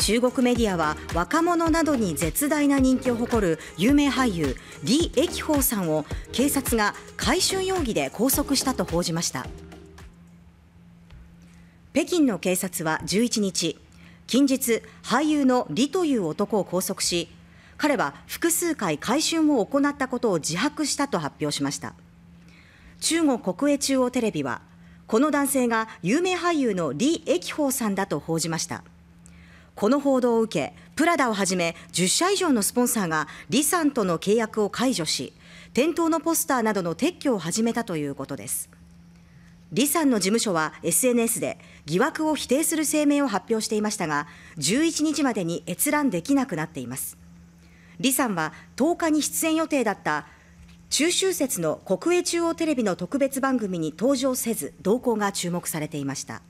中国メディアは若者などに絶大な人気を誇る有名俳優李益峰さんを警察が買春容疑で拘束したと報じました北京の警察は11日近日俳優の李という男を拘束し彼は複数回買春を行ったことを自白したと発表しました中国国営中央テレビはこの男性が有名俳優の李益峰さんだと報じました。この報道を受けプラダをはじめ10社以上のスポンサーが李さんとの契約を解除し店頭のポスターなどの撤去を始めたということです李さんの事務所は SNS で疑惑を否定する声明を発表していましたが11日までに閲覧できなくなっています李さんは10日に出演予定だった中秋節の国営中央テレビの特別番組に登場せず動向が注目されていました。